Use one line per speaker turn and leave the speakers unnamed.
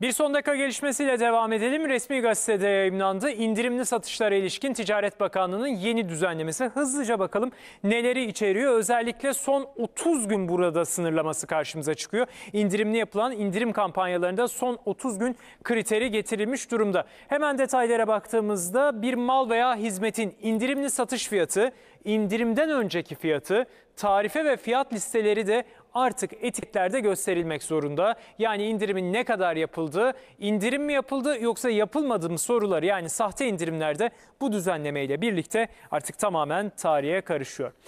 Bir son dakika gelişmesiyle devam edelim. Resmi gazetede yayınlandı. İndirimli satışlara ilişkin Ticaret Bakanlığı'nın yeni düzenlemesi. Hızlıca bakalım neleri içeriyor. Özellikle son 30 gün burada sınırlaması karşımıza çıkıyor. İndirimli yapılan indirim kampanyalarında son 30 gün kriteri getirilmiş durumda. Hemen detaylara baktığımızda bir mal veya hizmetin indirimli satış fiyatı, indirimden önceki fiyatı, tarife ve fiyat listeleri de artık etiklerde gösterilmek zorunda. Yani indirimin ne kadar yapıldığı, indirim mi yapıldı yoksa yapılmadı mı soruları yani sahte indirimlerde bu düzenlemeyle birlikte artık tamamen tarihe karışıyor.